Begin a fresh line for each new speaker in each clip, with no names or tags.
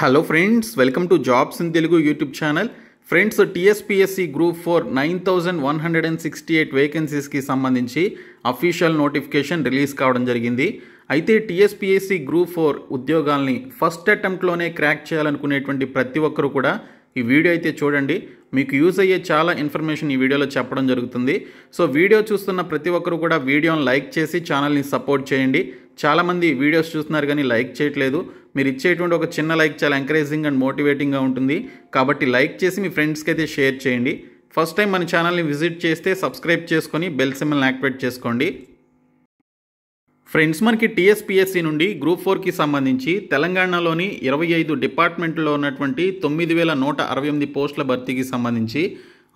hello friends welcome to jobs in Telugu YouTube channel friends TSPSC group four nine thousand one hundred and sixty eight వేకెన్సీస్కి సంబంధించి official notification release కావడం జరిగింది అయితే TSPSC group four ఉద్యోగాల్ని first అటెంప్ట్లోనే crack చేయాలనుకునేటువంటి ప్రతి ఒక్కరు కూడా ఈ వీడియో అయితే చూడండి మీకు యూజ్ అయ్యే చాలా ఇన్ఫర్మేషన్ ఈ వీడియోలో చెప్పడం జరుగుతుంది సో వీడియో చూస్తున్న ప్రతి ఒక్కరు కూడా వీడియోని లైక్ చేసి ఛానల్ని సపోర్ట్ చేయండి చాలామంది వీడియోస్ చూస్తున్నారు కానీ లైక్ చేయట్లేదు మీరు ఇచ్చేటువంటి ఒక చిన్న లైక్ చాలా ఎంకరేజింగ్ అండ్ మోటివేటింగ్గా ఉంటుంది కాబట్టి లైక్ చేసి మీ ఫ్రెండ్స్కి అయితే షేర్ చేయండి ఫస్ట్ టైం మన ఛానల్ని విజిట్ చేస్తే సబ్స్క్రైబ్ చేసుకొని బెల్ సిమ్మల్ని యాక్టివేట్ చేసుకోండి ఫ్రెండ్స్ మనకి టీఎస్పిఎస్సి నుండి గ్రూప్ ఫోర్కి సంబంధించి తెలంగాణలోని ఇరవై ఐదు డిపార్ట్మెంట్లో ఉన్నటువంటి తొమ్మిది వేల నూట అరవై ఎనిమిది పోస్టుల భర్తీకి సంబంధించి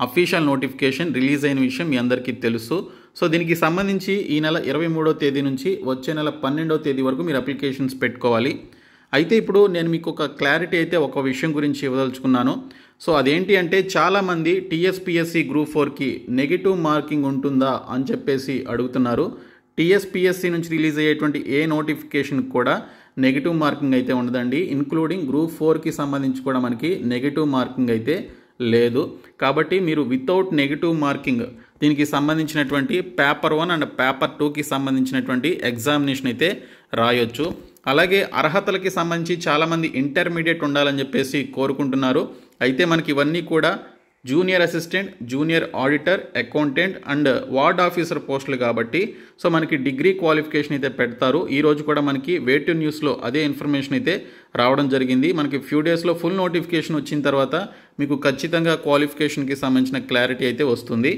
అఫీషియల్ నోటిఫికేషన్ రిలీజ్ అయిన విషయం మీ అందరికీ తెలుసు సో దీనికి సంబంధించి ఈ నెల ఇరవై మూడో తేదీ నుంచి వచ్చే నెల పన్నెండో తేదీ వరకు మీరు అప్లికేషన్స్ పెట్టుకోవాలి అయితే ఇప్పుడు నేను మీకు ఒక క్లారిటీ అయితే ఒక విషయం గురించి ఇవ్వదలుచుకున్నాను సో అదేంటి అంటే చాలామంది టీఎస్పిఎస్సి గ్రూప్ ఫోర్కి నెగిటివ్ మార్కింగ్ ఉంటుందా అని చెప్పేసి అడుగుతున్నారు టీఎస్పిఎస్సి నుంచి రిలీజ్ అయ్యేటువంటి ఏ నోటిఫికేషన్ కూడా నెగిటివ్ మార్కింగ్ అయితే ఉండదండి ఇన్క్లూడింగ్ గ్రూప్ ఫోర్కి సంబంధించి కూడా మనకి నెగిటివ్ మార్కింగ్ అయితే లేదు కాబట్టి మీరు వితౌట్ నెగిటివ్ మార్కింగ్ దీనికి సంబంధించినటువంటి పేపర్ వన్ అండ్ పేపర్ టూకి సంబంధించినటువంటి ఎగ్జామినేషన్ అయితే రాయొచ్చు అలాగే అర్హతలకి సంబంధించి చాలామంది ఇంటర్మీడియట్ ఉండాలని చెప్పేసి కోరుకుంటున్నారు అయితే మనకి ఇవన్నీ కూడా junior assistant junior auditor accountant and ward officer పోస్టులు కాబట్టి సో మనకి డిగ్రీ క్వాలిఫికేషన్ అయితే పెడతారు ఈరోజు కూడా మనకి వేటు న్యూస్లో అదే ఇన్ఫర్మేషన్ అయితే రావడం జరిగింది మనకి ఫ్యూ డేస్లో ఫుల్ నోటిఫికేషన్ వచ్చిన తర్వాత మీకు ఖచ్చితంగా క్వాలిఫికేషన్కి సంబంధించిన క్లారిటీ అయితే వస్తుంది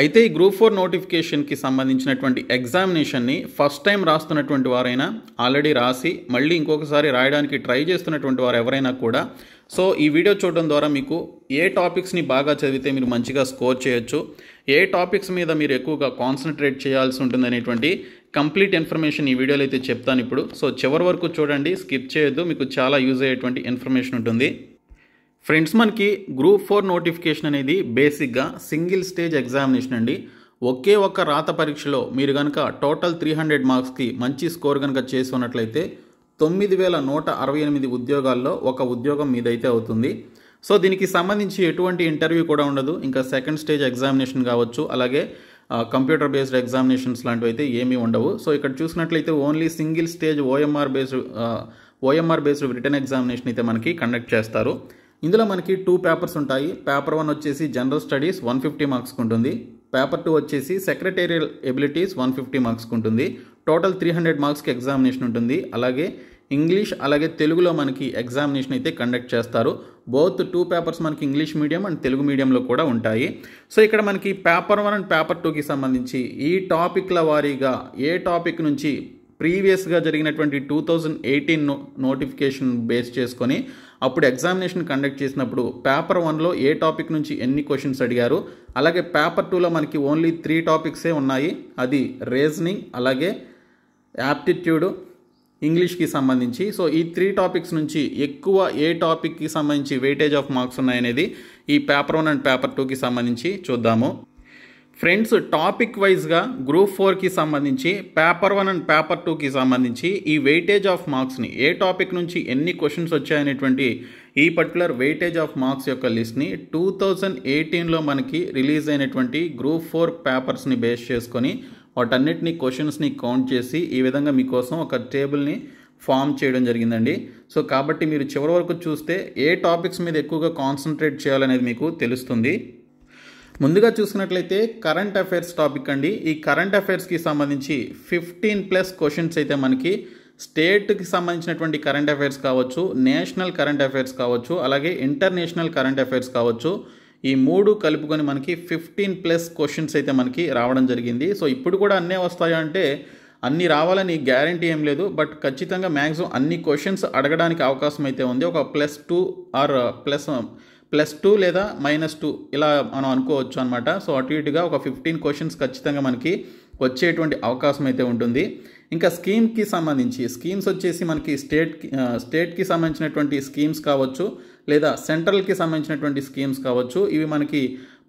అయితే ఈ గ్రూప్ ఫోర్ నోటిఫికేషన్కి సంబంధించినటువంటి ఎగ్జామినేషన్ని ఫస్ట్ టైం రాస్తున్నటువంటి వారైనా ఆల్రెడీ రాసి మళ్ళీ ఇంకొకసారి రాయడానికి ట్రై చేస్తున్నటువంటి వారు ఎవరైనా కూడా సో ఈ వీడియో చూడడం ద్వారా మీకు ఏ టాపిక్స్ని బాగా చదివితే మీరు మంచిగా స్కోర్ చేయొచ్చు ఏ టాపిక్స్ మీద మీరు ఎక్కువగా కాన్సన్ట్రేట్ చేయాల్సి ఉంటుంది అనేటువంటి కంప్లీట్ ఇన్ఫర్మేషన్ ఈ వీడియోలో అయితే చెప్తాను ఇప్పుడు సో చివరి వరకు చూడండి స్కిప్ చేయొద్దు మీకు చాలా యూజ్ అయ్యేటువంటి ఇన్ఫర్మేషన్ ఉంటుంది ఫ్రెండ్స్ మనకి గ్రూప్ ఫోర్ నోటిఫికేషన్ అనేది బేసిక్గా సింగిల్ స్టేజ్ ఎగ్జామినేషన్ అండి ఒకే ఒక్క రాత పరీక్షలో మీరు కనుక టోటల్ త్రీ హండ్రెడ్ మార్క్స్కి మంచి స్కోర్ కనుక చేసి ఉన్నట్లయితే తొమ్మిది వేల నూట అరవై ఎనిమిది ఉద్యోగాల్లో ఒక ఉద్యోగం మీదైతే అవుతుంది సో దీనికి సంబంధించి ఎటువంటి ఇంటర్వ్యూ కూడా ఉండదు ఇంకా సెకండ్ స్టేజ్ ఎగ్జామినేషన్ కావచ్చు అలాగే కంప్యూటర్ బేస్డ్ ఎగ్జామినేషన్స్ లాంటివి అయితే ఏమీ ఉండవు సో ఇక్కడ చూసినట్లయితే only single stage OMR based OMR based written examination అయితే మనకి కండక్ట్ చేస్తారు ఇందులో మనకి టూ పేపర్స్ ఉంటాయి పేపర్ వన్ వచ్చేసి జనరల్ స్టడీస్ వన్ ఫిఫ్టీ మార్క్స్కి ఉంటుంది పేపర్ టూ వచ్చేసి సెక్రటేరియల్ ఎబిలిటీస్ వన్ ఫిఫ్టీ మార్క్స్కి ఉంటుంది టోటల్ త్రీ హండ్రెడ్ మార్క్స్కి ఎగ్జామినేషన్ ఉంటుంది అలాగే ఇంగ్లీష్ అలాగే తెలుగులో మనకి ఎగ్జామినేషన్ అయితే కండక్ట్ చేస్తారు బోత్ టూ పేపర్స్ మనకి ఇంగ్లీష్ మీడియం అండ్ తెలుగు మీడియంలో కూడా ఉంటాయి సో ఇక్కడ మనకి పేపర్ వన్ అండ్ పేపర్ టూకి సంబంధించి ఈ టాపిక్ల వారీగా ఏ టాపిక్ నుంచి ప్రీవియస్గా జరిగినటువంటి two thousand eighteen notification base చేసుకొని అప్పుడు ఎగ్జామినేషన్ కండక్ట్ చేసినప్పుడు పేపర్ వన్లో ఏ టాపిక్ నుంచి ఎన్ని క్వశ్చన్స్ అడిగారు అలాగే పేపర్ టూలో మనకి ఓన్లీ త్రీ టాపిక్సే ఉన్నాయి అది రీజనింగ్ అలాగే యాప్టిట్యూడ్ ఇంగ్లీష్కి సంబంధించి సో ఈ త్రీ టాపిక్స్ నుంచి ఎక్కువ ఏ టాపిక్కి సంబంధించి వెయిటేజ్ ఆఫ్ మార్క్స్ ఉన్నాయనేది ఈ పేపర్ వన్ అండ్ పేపర్ టూకి సంబంధించి చూద్దాము ఫ్రెండ్స్ టాపిక్ వైజ్గా గ్రూప్ ఫోర్కి సంబంధించి పేపర్ వన్ అండ్ పేపర్ టూకి సంబంధించి ఈ వెయిటేజ్ ఆఫ్ మార్క్స్ని ఏ టాపిక్ నుంచి ఎన్ని క్వశ్చన్స్ వచ్చాయనేటువంటి ఈ పర్టికులర్ వెయిటేజ్ ఆఫ్ మార్క్స్ యొక్క లిస్ట్ని టూ థౌజండ్ ఎయిటీన్లో మనకి రిలీజ్ అయినటువంటి గ్రూప్ ఫోర్ పేపర్స్ని బేస్ చేసుకొని వాటన్నిటిని క్వశ్చన్స్ని కౌంట్ చేసి ఈ విధంగా మీకోసం ఒక టేబుల్ని ఫామ్ చేయడం జరిగిందండి సో కాబట్టి మీరు చివరి వరకు చూస్తే ఏ టాపిక్స్ మీద ఎక్కువగా కాన్సన్ట్రేట్ చేయాలనేది మీకు తెలుస్తుంది ముందుగా చూసుకున్నట్లయితే కరెంట్ అఫైర్స్ టాపిక్ అండి ఈ కరెంట్ అఫైర్స్కి సంబంధించి ఫిఫ్టీన్ ప్లస్ క్వశ్చన్స్ అయితే మనకి స్టేట్కి సంబంధించినటువంటి కరెంట్ అఫైర్స్ కావచ్చు నేషనల్ కరెంట్ అఫైర్స్ కావచ్చు అలాగే ఇంటర్నేషనల్ కరెంట్ అఫైర్స్ కావచ్చు ఈ మూడు కలుపుకొని మనకి ఫిఫ్టీన్ ప్లస్ క్వశ్చన్స్ అయితే మనకి రావడం జరిగింది సో ఇప్పుడు కూడా అన్నీ వస్తాయా అంటే అన్నీ రావాలని గ్యారంటీ ఏం లేదు బట్ ఖచ్చితంగా మ్యాక్సిమం అన్ని క్వశ్చన్స్ అడగడానికి అవకాశం అయితే ఉంది ఒక plus two or plus plus two లేదా మైనస్ టూ ఇలా మనం అనుకోవచ్చు అనమాట సో అటు ఇటుగా ఒక ఫిఫ్టీన్ క్వశ్చన్స్ ఖచ్చితంగా మనకి వచ్చేటువంటి అవకాశం అయితే ఉంటుంది ఇంకా స్కీమ్కి సంబంధించి స్కీమ్స్ వచ్చేసి మనకి స్టేట్ స్టేట్కి సంబంధించినటువంటి స్కీమ్స్ కావచ్చు లేదా సెంట్రల్కి సంబంధించినటువంటి స్కీమ్స్ కావచ్చు ఇవి మనకి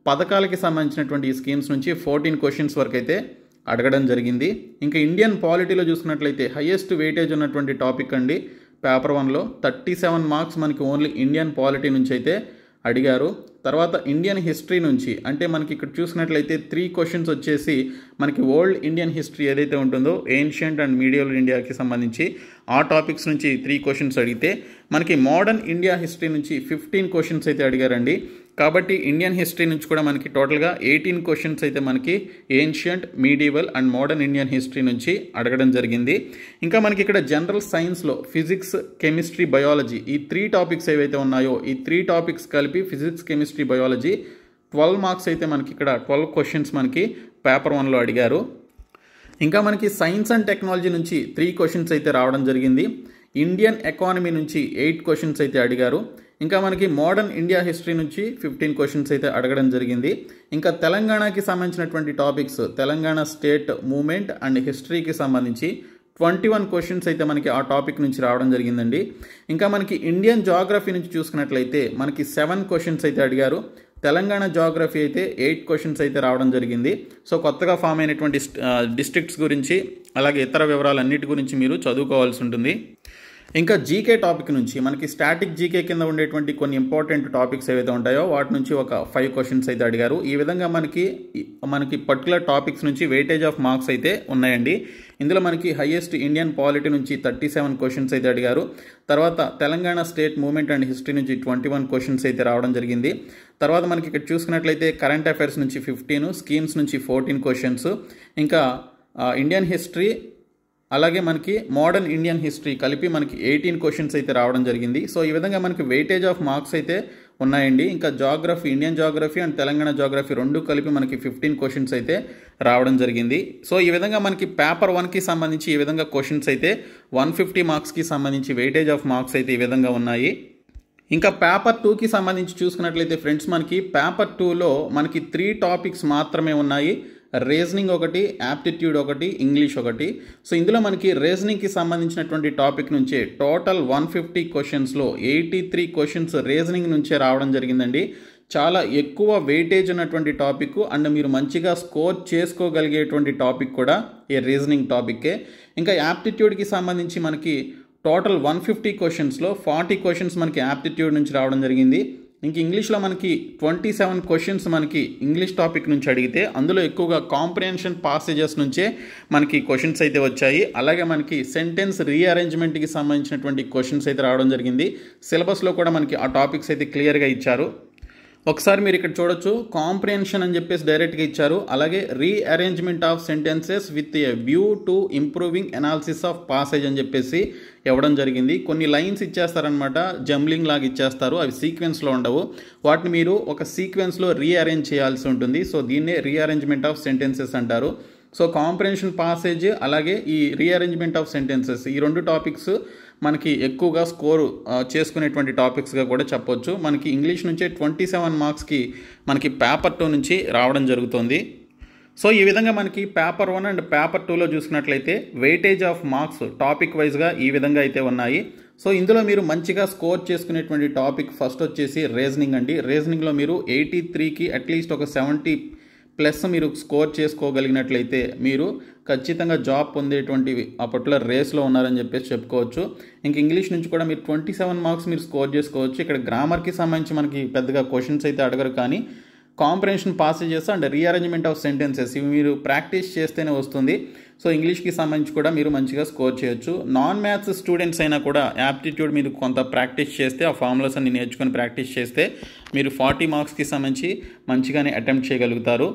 పథకాలకి సంబంధించినటువంటి స్కీమ్స్ నుంచి ఫోర్టీన్ క్వశ్చన్స్ వరకు అయితే అడగడం జరిగింది ఇంకా ఇండియన్ పాలిటీలో చూసుకున్నట్లయితే హయ్యెస్ట్ వెయిటేజ్ ఉన్నటువంటి టాపిక్ అండి పేపర్ వన్లో థర్టీ సెవెన్ మార్క్స్ మనకి ఓన్లీ ఇండియన్ పాలిటీ నుంచి అయితే అడిగారు తర్వాత ఇండియన్ హిస్టరీ నుంచి అంటే మనకి ఇక్కడ చూసినట్లయితే త్రీ క్వశ్చన్స్ వచ్చేసి మనకి ఓల్డ్ ఇండియన్ హిస్టరీ ఏదైతే ఉంటుందో ఏన్షియంట్ అండ్ మీడియల్ ఇండియాకి సంబంధించి ఆ టాపిక్స్ నుంచి త్రీ క్వశ్చన్స్ అడిగితే మనకి మోడర్న్ ఇండియా హిస్టరీ నుంచి ఫిఫ్టీన్ క్వశ్చన్స్ అయితే అడిగారండి కాబట్టి ఇండియన్ హిస్టరీ నుంచి కూడా మనకి టోటల్గా ఎయిటీన్ క్వశ్చన్స్ అయితే మనకి ancient medieval and modern Indian history నుంచి అడగడం జరిగింది ఇంకా మనకి ఇక్కడ జనరల్ సైన్స్లో ఫిజిక్స్ కెమిస్ట్రీ బయాలజీ ఈ త్రీ టాపిక్స్ ఏవైతే ఉన్నాయో ఈ త్రీ టాపిక్స్ కలిపి physics chemistry history biology twelve marks అయితే మనకి ఇక్కడ ట్వెల్వ్ క్వశ్చన్స్ మనకి పేపర్ వన్లో అడిగారు ఇంకా మనకి సైన్స్ అండ్ టెక్నాలజీ నుంచి త్రీ క్వశ్చన్స్ అయితే రావడం జరిగింది ఇండియన్ ఎకానమీ నుంచి ఎయిట్ క్వశ్చన్స్ అయితే అడిగారు ఇంకా మనకి మోడర్న్ ఇండియా హిస్టరీ నుంచి ఫిఫ్టీన్ క్వశ్చన్స్ అయితే అడగడం జరిగింది ఇంకా తెలంగాణకి సంబంధించినటువంటి topics Telangana state movement and హిస్టరీకి సంబంధించి ట్వంటీ వన్ క్వశ్చన్స్ అయితే మనకి ఆ టాపిక్ నుంచి రావడం జరిగిందండి ఇంకా మనకి ఇండియన్ జాగ్రఫీ నుంచి చూసుకున్నట్లయితే మనకి సెవెన్ క్వశ్చన్స్ అయితే అడిగారు తెలంగాణ జాగ్రఫీ అయితే ఎయిట్ క్వశ్చన్స్ అయితే రావడం జరిగింది సో కొత్తగా ఫామ్ అయినటువంటి డిస్ట్రిక్ట్స్ గురించి అలాగే ఇతర వివరాలన్నిటి గురించి మీరు చదువుకోవాల్సి ఉంటుంది ఇంకా జీకే టాపిక్ నుంచి మనకి స్టాటిక్ జీకే కింద ఉండేటువంటి కొన్ని ఇంపార్టెంట్ టాపిక్స్ ఏవైతే ఉంటాయో వాటి నుంచి ఒక ఫైవ్ క్వశ్చన్స్ అయితే అడిగారు ఈ విధంగా మనకి మనకి పర్టికులర్ టాపిక్స్ నుంచి వెయిటేజ్ ఆఫ్ మార్క్స్ అయితే ఉన్నాయండి ఇందులో మనకి హయ్యెస్ట్ ఇండియన్ పాలిటీ నుంచి థర్టీ సెవెన్ క్వశ్చన్స్ అయితే అడిగారు తర్వాత Telangana state movement and history నుంచి ట్వంటీ వన్ క్వశ్చన్స్ అయితే రావడం జరిగింది తర్వాత మనకి ఇక్కడ చూసుకున్నట్లయితే కరెంట్ అఫైర్స్ నుంచి ఫిఫ్టీన్ స్కీమ్స్ నుంచి ఫోర్టీన్ క్వశ్చన్స్ ఇంకా ఇండియన్ హిస్టరీ అలాగే మనకి మోడర్న్ ఇండియన్ హిస్టరీ కలిపి మనకి ఎయిటీన్ క్వశ్చన్స్ అయితే రావడం జరిగింది సో ఈ విధంగా మనకి వెయిటేజ్ ఆఫ్ మార్క్స్ అయితే ఉన్నాయండి ఇంకా geography Indian geography and Telangana geography రెండు కలిపి మనకి ఫిఫ్టీన్ క్వశ్చన్స్ అయితే రావడం జరిగింది సో ఈ విధంగా మనకి పేపర్ వన్కి సంబంధించి ఈ విధంగా క్వశ్చన్స్ అయితే వన్ ఫిఫ్టీ మార్క్స్కి సంబంధించి వెయిటేజ్ ఆఫ్ మార్క్స్ అయితే ఈ విధంగా ఉన్నాయి ఇంకా పేపర్ టూకి సంబంధించి చూసుకున్నట్లయితే ఫ్రెండ్స్ మనకి పేపర్ టూలో మనకి త్రీ టాపిక్స్ మాత్రమే ఉన్నాయి రీజనింగ్ ఒకటి యాప్టిట్యూడ్ ఒకటి ఇంగ్లీష్ ఒకటి సో ఇందులో మనకి రీజనింగ్కి సంబంధించినటువంటి టాపిక్ నుంచే టోటల్ వన్ ఫిఫ్టీ క్వశ్చన్స్లో ఎయిటీ త్రీ క్వశ్చన్స్ రీజనింగ్ నుంచే రావడం జరిగిందండి చాలా ఎక్కువ వెయిటేజ్ ఉన్నటువంటి టాపిక్ అండ్ మీరు మంచిగా స్కోర్ చేసుకోగలిగేటువంటి టాపిక్ కూడా ఈ రీజనింగ్ టాపిక్కే ఇంకా యాప్టిట్యూడ్కి సంబంధించి మనకి టోటల్ వన్ ఫిఫ్టీ క్వశ్చన్స్లో ఫార్టీ క్వశ్చన్స్ మనకి యాప్టిట్యూడ్ నుంచి రావడం జరిగింది ఇంక ఇంగ్లీష్లో మనకి ట్వంటీ సెవెన్ క్వశ్చన్స్ మనకి ఇంగ్లీష్ టాపిక్ నుంచి అడిగితే అందులో ఎక్కువగా కాంప్రిహెన్షన్ పాసేజెస్ నుంచే మనకి క్వశ్చన్స్ అయితే వచ్చాయి అలాగే మనకి సెంటెన్స్ రీఅరేంజ్మెంట్కి సంబంధించినటువంటి క్వశ్చన్స్ అయితే రావడం జరిగింది సిలబస్లో కూడా మనకి ఆ టాపిక్స్ అయితే క్లియర్గా ఇచ్చారు ఒకసారి మీరు ఇక్కడ చూడొచ్చు కాంప్రిహెన్షన్ అని చెప్పేసి డైరెక్ట్గా ఇచ్చారు అలాగే rearrangement of sentences with a view to improving analysis of passage అని చెప్పేసి ఇవ్వడం జరిగింది కొన్ని లైన్స్ ఇచ్చేస్తారనమాట జంబ్లింగ్ లాగా ఇచ్చేస్తారు అవి సీక్వెన్స్లో ఉండవు వాటిని మీరు ఒక సీక్వెన్స్లో రీఅరేంజ్ చేయాల్సి ఉంటుంది సో దీన్నే రీఅరేంజ్మెంట్ ఆఫ్ సెంటెన్సెస్ అంటారు సో కాంప్రిహెన్షన్ పాసేజ్ అలాగే ఈ రీఅరేంజ్మెంట్ ఆఫ్ సెంటెన్సెస్ ఈ రెండు టాపిక్స్ మనకి ఎక్కువగా స్కోర్ చేసుకునేటువంటి టాపిక్స్గా కూడా చెప్పొచ్చు మనకి ఇంగ్లీష్ నుంచే ట్వంటీ సెవెన్ మార్క్స్కి మనకి పేపర్ టూ నుంచి రావడం జరుగుతుంది సో ఈ విధంగా మనకి పేపర్ వన్ అండ్ పేపర్ టూలో చూసుకున్నట్లయితే వెయిటేజ్ ఆఫ్ మార్క్స్ టాపిక్ వైజ్గా ఈ విధంగా అయితే ఉన్నాయి సో ఇందులో మీరు మంచిగా స్కోర్ చేసుకునేటువంటి టాపిక్ ఫస్ట్ వచ్చేసి రీజనింగ్ అండి రీజనింగ్లో మీరు ఎయిటీ త్రీకి అట్లీస్ట్ ఒక సెవెంటీ ప్లస్ మీరు స్కోర్ చేసుకోగలిగినట్లయితే మీరు ఖచ్చితంగా జాబ్ పొందేటువంటి ఆ పర్టికులర్ రేస్లో ఉన్నారని చెప్పేసి చెప్పుకోవచ్చు ఇంక ఇంగ్లీష్ నుంచి కూడా మీరు ట్వంటీ సెవెన్ మార్క్స్ మీరు స్కోర్ చేసుకోవచ్చు ఇక్కడ గ్రామర్కి సంబంధించి మనకి పెద్దగా క్వశ్చన్స్ అయితే అడగరు కానీ pass passages and rearrangement of sentences ఇవి మీరు ప్రాక్టీస్ చేస్తేనే వస్తుంది సో ఇంగ్లీష్కి సంబంధించి కూడా మీరు మంచిగా స్కోర్ చేయొచ్చు నాన్ మ్యాథ్స్ స్టూడెంట్స్ అయినా కూడా యాప్టిట్యూడ్ మీరు కొంత ప్రాక్టీస్ చేస్తే ఆ ఫార్ములాస్ అన్ని నేర్చుకొని ప్రాక్టీస్ చేస్తే మీరు ఫార్టీ మార్క్స్కి సంబంధించి మంచిగానే అటెంప్ట్ చేయగలుగుతారు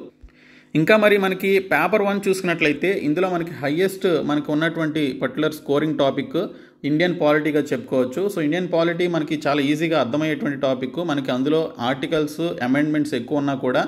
ఇంకా మరి మనకి పేపర్ వన్ చూసుకున్నట్లయితే ఇందులో మనకి హయ్యెస్ట్ మనకు ఉన్నటువంటి పర్టికులర్ స్కోరింగ్ టాపిక్ ఇండియన్ పాలిటీగా చెప్పుకోవచ్చు సో ఇండియన్ పాలిటీ మనకి చాలా ఈజీగా అర్థమయ్యేటువంటి టాపిక్ మనకి అందులో ఆర్టికల్స్ అమెండ్మెంట్స్ ఎక్కువ ఉన్నా కూడా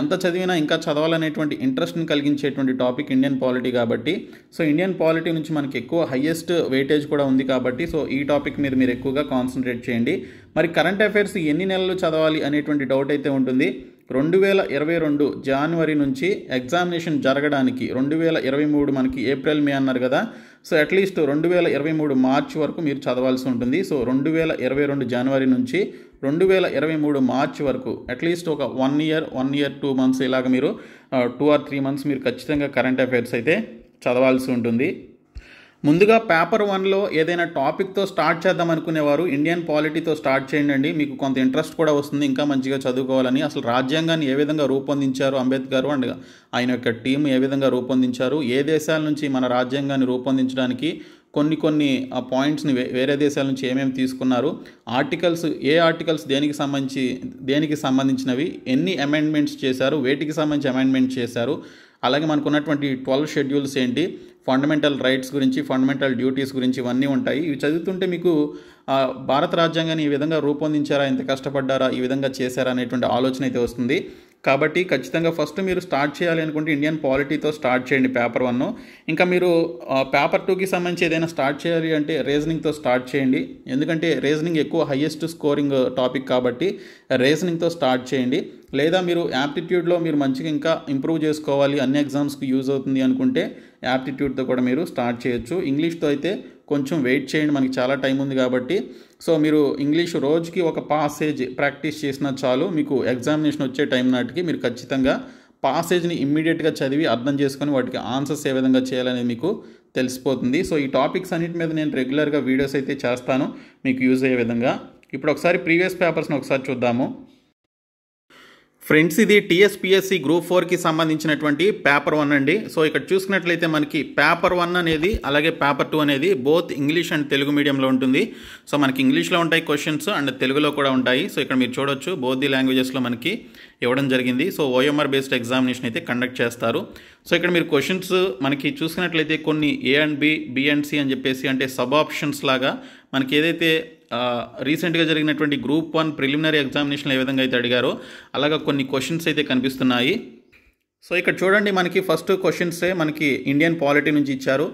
ఎంత చదివినా ఇంకా చదవాలనేటువంటి ఇంట్రెస్ట్ని కలిగించేటువంటి టాపిక్ ఇండియన్ పాలిటీ కాబట్టి సో ఇండియన్ పాలిటీ నుంచి మనకి ఎక్కువ హయ్యెస్ట్ వెయిటేజ్ కూడా ఉంది కాబట్టి సో ఈ టాపిక్ మీద మీరు ఎక్కువగా కాన్సన్ట్రేట్ చేయండి మరి కరెంట్ అఫైర్స్ ఎన్ని నెలలు చదవాలి అనేటువంటి డౌట్ అయితే ఉంటుంది రెండు వేల ఇరవై రెండు జనవరి నుంచి ఎగ్జామినేషన్ జరగడానికి రెండు వేల ఇరవై మూడు మనకి ఏప్రిల్ మే అన్నారు కదా సో అట్లీస్ట్ రెండు వేల ఇరవై మూడు మార్చ్ వరకు మీరు చదవాల్సి ఉంటుంది సో రెండు వేల ఇరవై రెండు జనవరి నుంచి రెండు వేల ఇరవై మూడు మార్చ్ వరకు అట్లీస్ట్ ఒక one year one year two months ఇలాగ మీరు టూ ఆర్ త్రీ మంత్స్ మీరు ఖచ్చితంగా కరెంట్ అఫైర్స్ అయితే చదవాల్సి ఉంటుంది ముందుగా పేపర్ వన్లో ఏదైనా టాపిక్తో స్టార్ట్ చేద్దాం అనుకునేవారు ఇండియన్ పాలిటీతో స్టార్ట్ చేయండి మీకు కొంత ఇంట్రెస్ట్ కూడా వస్తుంది ఇంకా మంచిగా చదువుకోవాలని అసలు రాజ్యాంగాన్ని ఏ విధంగా రూపొందించారు అంబేద్కర్ అండ్ ఆయన యొక్క టీం ఏ విధంగా రూపొందించారు ఏ దేశాల నుంచి మన రాజ్యాంగాన్ని రూపొందించడానికి కొన్ని కొన్ని పాయింట్స్ని వేరే దేశాల నుంచి ఏమేమి తీసుకున్నారు ఆర్టికల్స్ ఏ ఆర్టికల్స్ దేనికి సంబంధించి దేనికి సంబంధించినవి ఎన్ని అమెండ్మెంట్స్ చేశారు వేటికి సంబంధించి అమెండ్మెంట్ చేశారు అలాగే మనకు ఉన్నటువంటి ట్వెల్వ్ షెడ్యూల్స్ ఏంటి ఫండమెంటల్ రైట్స్ గురించి ఫండమెంటల్ డ్యూటీస్ గురించి ఇవన్నీ ఉంటాయి ఇవి చదువుతుంటే మీకు భారత రాజ్యాంగాన్ని ఈ విధంగా రూపొందించారా ఇంత కష్టపడ్డారా ఈ విధంగా చేశారా అనేటువంటి ఆలోచన అయితే వస్తుంది కాబట్టి ఖచ్చితంగా ఫస్ట్ మీరు స్టార్ట్ చేయాలి అనుకుంటే ఇండియన్ పాలిటీతో స్టార్ట్ చేయండి పేపర్ వన్ ఇంకా మీరు పేపర్ టూకి సంబంధించి ఏదైనా స్టార్ట్ చేయాలి అంటే రీజనింగ్తో స్టార్ట్ చేయండి ఎందుకంటే రీజనింగ్ ఎక్కువ హయ్యెస్ట్ స్కోరింగ్ టాపిక్ కాబట్టి రీజనింగ్తో స్టార్ట్ చేయండి లేదా మీరు యాప్టిట్యూడ్లో మీరు మంచిగా ఇంకా ఇంప్రూవ్ చేసుకోవాలి అన్ని ఎగ్జామ్స్కి యూజ్ అవుతుంది అనుకుంటే యాప్టిట్యూడ్తో కూడా మీరు స్టార్ట్ చేయొచ్చు ఇంగ్లీష్తో అయితే కొంచెం వెయిట్ చేయండి మనకి చాలా టైం ఉంది కాబట్టి సో మీరు ఇంగ్లీష్ రోజుకి ఒక పాసేజ్ ప్రాక్టీస్ చేసినా చాలు మీకు ఎగ్జామినేషన్ వచ్చే టైం నాటికి మీరు ఖచ్చితంగా పాసేజ్ని ఇమ్మీడియట్గా చదివి అర్థం చేసుకొని వాటికి ఆన్సర్స్ ఏ విధంగా చేయాలనేది మీకు తెలిసిపోతుంది సో ఈ టాపిక్స్ అన్నిటి మీద నేను రెగ్యులర్గా వీడియోస్ అయితే చేస్తాను మీకు యూజ్ అయ్యే విధంగా ఇప్పుడు ఒకసారి ప్రీవియస్ పేపర్స్ని ఒకసారి చూద్దాము ఫ్రెండ్స్ ఇది టీఎస్పిఎస్సి గ్రూప్ ఫోర్కి సంబంధించినటువంటి పేపర్ వన్ అండి సో ఇక్కడ చూసుకున్నట్లయితే మనకి పేపర్ వన్ అనేది అలాగే పేపర్ టూ అనేది బోత్ ఇంగ్లీష్ అండ్ తెలుగు మీడియంలో ఉంటుంది సో మనకి ఇంగ్లీష్లో ఉంటాయి క్వశ్చన్స్ అండ్ తెలుగులో కూడా ఉంటాయి సో ఇక్కడ మీరు చూడొచ్చు బోత్ ది లాంగ్వేజెస్లో మనకి ఇవ్వడం జరిగింది సో ఓఎంఆర్ బేస్డ్ ఎగ్జామినేషన్ అయితే కండక్ట్ చేస్తారు సో ఇక్కడ మీరు క్వశ్చన్స్ మనకి చూసుకున్నట్లయితే కొన్ని A and B B and C అని చెప్పేసి అంటే సబ్ ఆప్షన్స్ లాగా మనకి ఏదైతే రీసెంట్గా జరిగినటువంటి గ్రూప్ వన్ ప్రిలిమినరీ ఎగ్జామినేషన్ ఏ విధంగా అయితే అడిగారో అలాగే కొన్ని క్వశ్చన్స్ అయితే కనిపిస్తున్నాయి సో ఇక్కడ చూడండి మనకి ఫస్ట్ క్వశ్చన్సే మనకి ఇండియన్ పాలిటీ నుంచి ఇచ్చారు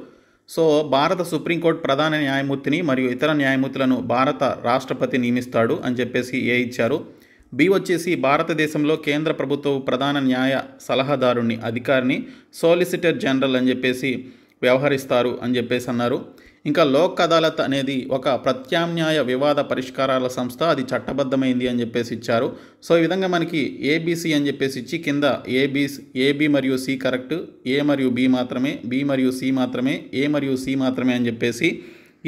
సో భారత సుప్రీంకోర్టు ప్రధాన న్యాయమూర్తిని మరియు ఇతర న్యాయమూర్తులను భారత రాష్ట్రపతి నియమిస్తాడు అని చెప్పేసి ఏ ఇచ్చారు బి వచ్చేసి భారతదేశంలో కేంద్ర ప్రభుత్వ ప్రధాన న్యాయ సలహాదారుని అధికారిని సోలిసిటర్ జనరల్ అని చెప్పేసి వ్యవహరిస్తారు అని చెప్పేసి అన్నారు ఇంకా లోక్ అదాలత్ అనేది ఒక ప్రత్యామ్నాయ వివాద పరిష్కారాల సంస్థ అది చట్టబద్ధమైంది అని చెప్పేసి ఇచ్చారు సో ఈ విధంగా మనకి ఏబీసీ అని చెప్పేసి ఇచ్చి కింద ఏబీ ఏబి మరియు సి కరెక్ట్ ఏ మరియు బి మాత్రమే బి మరియు సి మాత్రమే ఏ మరియు సి మాత్రమే అని చెప్పేసి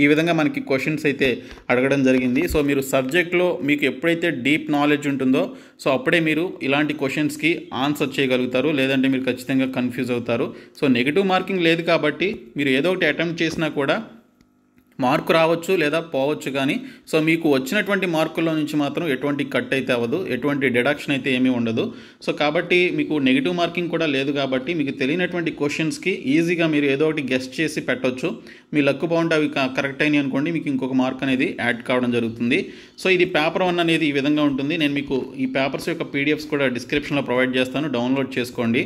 ఈ విధంగా మనకి క్వశ్చన్స్ అయితే అడగడం జరిగింది సో మీరు సబ్జెక్ట్లో మీకు ఎప్పుడైతే డీప్ నాలెడ్జ్ ఉంటుందో సో అప్పుడే మీరు ఇలాంటి క్వశ్చన్స్కి ఆన్సర్ చేయగలుగుతారు లేదంటే మీరు ఖచ్చితంగా కన్ఫ్యూజ్ అవుతారు సో నెగిటివ్ మార్కింగ్ లేదు కాబట్టి మీరు ఏదో ఒకటి అటెంప్ట్ చేసినా కూడా మార్కు రావచ్చు లేదా పోవచ్చు కానీ సో మీకు వచ్చినటువంటి మార్కుల్లో నుంచి మాత్రం ఎటువంటి కట్ అయితే అవ్వదు ఎటువంటి డిడక్షన్ అయితే ఏమీ ఉండదు సో కాబట్టి మీకు నెగిటివ్ మార్కింగ్ కూడా లేదు కాబట్టి మీకు తెలియనటువంటి క్వశ్చన్స్కి ఈజీగా మీరు ఏదో ఒకటి గెస్ట్ చేసి పెట్టవచ్చు మీ లక్ బాగుంటే అవి కరెక్ట్ అయినాయి అనుకోండి మీకు ఇంకొక మార్క్ అనేది యాడ్ కావడం జరుగుతుంది సో ఇది పేపర్ వన్ అనేది ఈ విధంగా ఉంటుంది నేను మీకు ఈ పేపర్స్ యొక్క పీడిఎఫ్స్ కూడా డిస్క్రిప్షన్లో ప్రొవైడ్ చేస్తాను డౌన్లోడ్ చేసుకోండి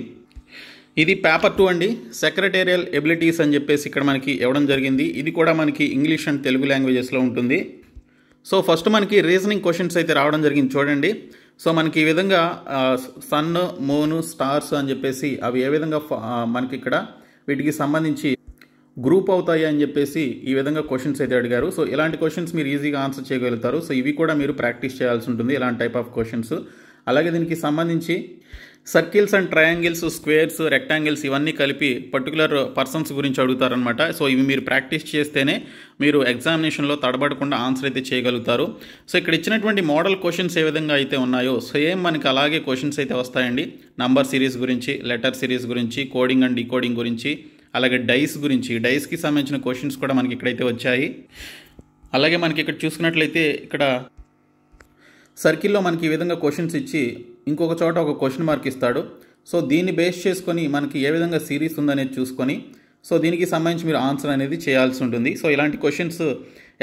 ఇది పేపర్ టూ అండి సెక్రటేరియల్ ఎబిలిటీస్ అని చెప్పేసి ఇక్కడ మనకి ఇవ్వడం జరిగింది ఇది కూడా మనకి ఇంగ్లీష్ అండ్ తెలుగు లాంగ్వేజెస్లో ఉంటుంది సో ఫస్ట్ మనకి రీజనింగ్ క్వశ్చన్స్ అయితే రావడం జరిగింది చూడండి సో మనకి ఈ విధంగా సన్ మూన్ స్టార్స్ అని చెప్పేసి అవి ఏ విధంగా మనకి ఇక్కడ వీటికి సంబంధించి గ్రూప్ అవుతాయి అని చెప్పేసి ఈ విధంగా క్వశ్చన్స్ అయితే అడిగారు సో ఇలాంటి క్వశ్చన్స్ మీరు ఈజీగా ఆన్సర్ చేయగలుగుతారు సో ఇవి కూడా మీరు ప్రాక్టీస్ చేయాల్సి ఉంటుంది ఇలాంటి టైప్ ఆఫ్ క్వశ్చన్స్ అలాగే దీనికి సంబంధించి circles and triangles squares rectangles ఇవన్నీ కలిపి పర్టికులర్ పర్సన్స్ గురించి అడుగుతారనమాట సో ఇవి మీరు ప్రాక్టీస్ చేస్తేనే మీరు ఎగ్జామినేషన్లో తడబడకుండా ఆన్సర్ అయితే చేయగలుగుతారు సో ఇక్కడ ఇచ్చినటువంటి మోడల్ క్వశ్చన్స్ ఏ విధంగా అయితే ఉన్నాయో సేమ్ మనకి అలాగే క్వశ్చన్స్ అయితే వస్తాయండి నంబర్ సిరీస్ గురించి లెటర్ సిరీస్ గురించి కోడింగ్ అండ్ డీకోడింగ్ గురించి అలాగే డైస్ గురించి డైస్కి సంబంధించిన క్వశ్చన్స్ కూడా మనకి ఇక్కడైతే వచ్చాయి అలాగే మనకి ఇక్కడ చూసుకున్నట్లయితే ఇక్కడ సర్కిల్లో మనకి ఈ విధంగా క్వశ్చన్స్ ఇచ్చి ఇంకొక చోట ఒక క్వశ్చన్ మార్క్ ఇస్తాడు సో దీన్ని బేస్ చేసుకొని మనకి ఏ విధంగా సిరీస్ ఉందనేది చూసుకొని సో దీనికి సంబంధించి మీరు ఆన్సర్ అనేది చేయాల్సి ఉంటుంది సో ఇలాంటి questions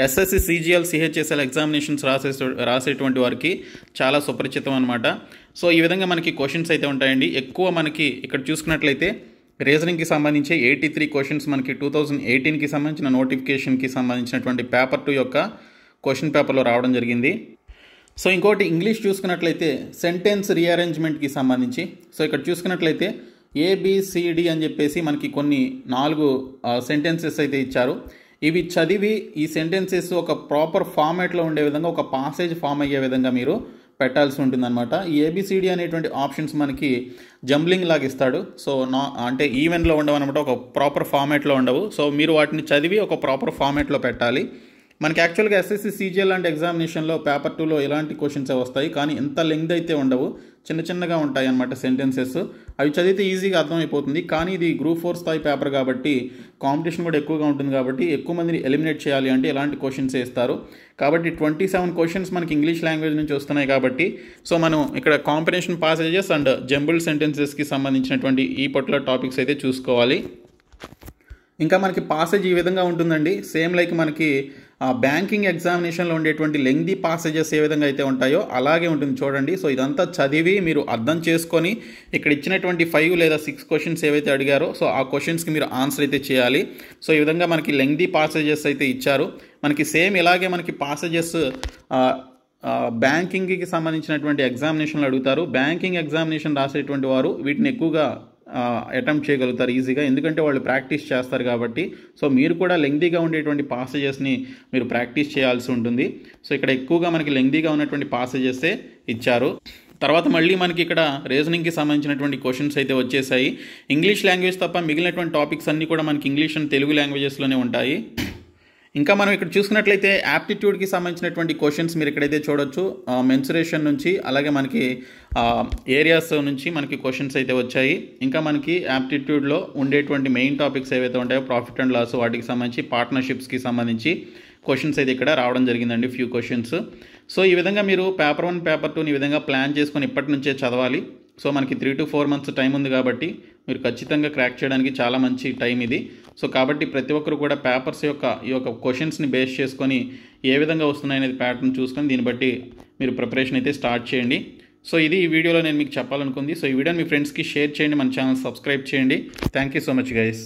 SSC CGL CHSL examinations రాసే రాసేటువంటి వారికి చాలా సుపరిచితం అనమాట సో ఈ విధంగా మనకి క్వశ్చన్స్ అయితే ఉంటాయండి ఎక్కువ మనకి ఇక్కడ చూసుకున్నట్లయితే రీజనింగ్కి సంబంధించి ఎయిటీ త్రీ క్వశ్చన్స్ మనకి టూ థౌజండ్ ఎయిటీన్కి సంబంధించిన నోటిఫికేషన్కి సంబంధించినటువంటి పేపర్ టూ యొక్క క్వశ్చన్ పేపర్లో రావడం జరిగింది సో ఇంకోటి ఇంగ్లీష్ చూసుకున్నట్లయితే సెంటెన్స్ రీఅరేంజ్మెంట్కి సంబంధించి సో ఇక్కడ చూసుకున్నట్లయితే ఏబిసిడి అని చెప్పేసి మనకి కొన్ని నాలుగు సెంటెన్సెస్ అయితే ఇచ్చారు ఇవి చదివి ఈ సెంటెన్సెస్ ఒక ప్రాపర్ ఫార్మాట్లో ఉండే విధంగా ఒక పాసేజ్ ఫామ్ అయ్యే విధంగా మీరు పెట్టాల్సి ఉంటుందన్నమాట ఈ ఏబిసిడి అనేటువంటి ఆప్షన్స్ మనకి జంబ్లింగ్ లాగా ఇస్తాడు సో నా అంటే ఈవెంట్లో ఉండవు అనమాట ఒక ప్రాపర్ ఫార్మాట్లో ఉండవు సో మీరు వాటిని చదివి ఒక ప్రాపర్ ఫార్మాట్లో పెట్టాలి మనకి యాక్చువల్గా ఎస్ఎస్సి సీజీఎల్ లాంటి ఎగ్జామినేషన్లో పేపర్ టూలో ఎలాంటి క్వశ్చన్స్ వస్తాయి కానీ ఇంత లెంగ్త్ అయితే ఉండవు చిన్న చిన్నగా ఉంటాయి అన్నమాట సెంటెన్సెస్ అవి చదివితే ఈజీగా అర్థమైపోతుంది కానీ ఇది గ్రూప్ ఫోర్ స్థాయి పేపర్ కాబట్టి కాంపిటీషన్ కూడా ఎక్కువగా ఉంటుంది కాబట్టి ఎక్కువ మందిని ఎలిమినేట్ చేయాలి అంటే ఎలాంటి క్వశ్చన్స్ వేస్తారు కాబట్టి ట్వంటీ సెవెన్ క్వశ్చన్స్ మనకి ఇంగ్లీష్ లాంగ్వేజ్ నుంచి వస్తున్నాయి కాబట్టి సో మనం ఇక్కడ కాంపిటీషన్ పాసేజెస్ అండ్ జంబుల్ సెంటెన్సెస్కి సంబంధించినటువంటి ఈ పట్ల టాపిక్స్ అయితే చూసుకోవాలి ఇంకా మనకి పాసేజ్ ఈ విధంగా ఉంటుందండి సేమ్ లైక్ మనకి ఆ బ్యాంకింగ్ ఎగ్జామినేషన్లో ఉండేటువంటి లెంగ్దీ పాసేజెస్ ఏ విధంగా అయితే ఉంటాయో అలాగే ఉంటుంది చూడండి సో ఇదంతా చదివి మీరు అర్థం చేసుకొని ఇక్కడ ఇచ్చినటువంటి ఫైవ్ లేదా సిక్స్ క్వశ్చన్స్ ఏవైతే అడిగారో సో ఆ క్వశ్చన్స్కి మీరు ఆన్సర్ అయితే చేయాలి సో ఈ విధంగా మనకి లెంగ్దీ పాసేజెస్ అయితే ఇచ్చారు మనకి సేమ్ ఇలాగే మనకి పాసేజెస్ బ్యాంకింగ్కి సంబంధించినటువంటి ఎగ్జామినేషన్లు అడుగుతారు బ్యాంకింగ్ ఎగ్జామినేషన్ రాసేటువంటి వారు వీటిని ఎక్కువగా అటెంప్ట్ చేయగలుగుతారు ఈజీగా ఎందుకంటే వాళ్ళు ప్రాక్టీస్ చేస్తారు కాబట్టి సో మీరు కూడా లెంగ్దీగా ఉండేటువంటి పాసేజెస్ని మీరు ప్రాక్టీస్ చేయాల్సి ఉంటుంది సో ఇక్కడ ఎక్కువగా మనకి లెంగ్దీగా ఉన్నటువంటి పాసేజెస్సే ఇచ్చారు తర్వాత మళ్ళీ మనకి ఇక్కడ రీజనింగ్కి సంబంధించినటువంటి క్వశ్చన్స్ అయితే వచ్చేసాయి ఇంగ్లీష్ లాంగ్వేజ్ తప్ప మిగిలినటువంటి టాపిక్స్ అన్నీ కూడా మనకి ఇంగ్లీష్ అండ్ తెలుగు లాంగ్వేజెస్లోనే ఉంటాయి ఇంకా మనం ఇక్కడ చూసుకున్నట్లయితే యాప్టిట్యూడ్కి సంబంధించినటువంటి క్వశ్చన్స్ మీరు ఇక్కడైతే చూడొచ్చు మెన్సురేషన్ నుంచి అలాగే మనకి ఏరియాస్ నుంచి మనకి క్వశ్చన్స్ అయితే వచ్చాయి ఇంకా మనకి యాప్టిట్యూడ్లో ఉండేటువంటి మెయిన్ టాపిక్స్ ఏవైతే ఉంటాయో ప్రాఫిట్ అండ్ లాస్ వాటికి సంబంధించి పార్ట్నర్షిప్స్కి సంబంధించి క్వశ్చన్స్ అయితే ఇక్కడ రావడం జరిగిందండి ఫ్యూ క్వశ్చన్స్ సో ఈ విధంగా మీరు పేపర్ వన్ పేపర్ టూని ఈ విధంగా ప్లాన్ చేసుకొని ఇప్పటి నుంచే చదవాలి సో మనకి three to four months time ఉంది కాబట్టి మీరు ఖచ్చితంగా క్రాక్ చేయడానికి చాలా మంచి టైం ఇది సో కాబట్టి ప్రతి ఒక్కరు కూడా పేపర్స్ యొక్క ఈ యొక్క క్వశ్చన్స్ని బేస్ చేసుకొని ఏ విధంగా వస్తున్నాయనేది ప్యాటర్న్ చూసుకొని దీన్ని బట్టి మీరు ప్రిపరేషన్ అయితే స్టార్ట్ చేయండి సో ఇది ఈ వీడియోలో నేను మీకు చెప్పాలనుకుంది సో ఈ వీడియోని మీ ఫ్రెండ్స్కి షేర్ చేయండి మన ఛానల్ సబ్స్క్రైబ్ చేయండి thank you so much guys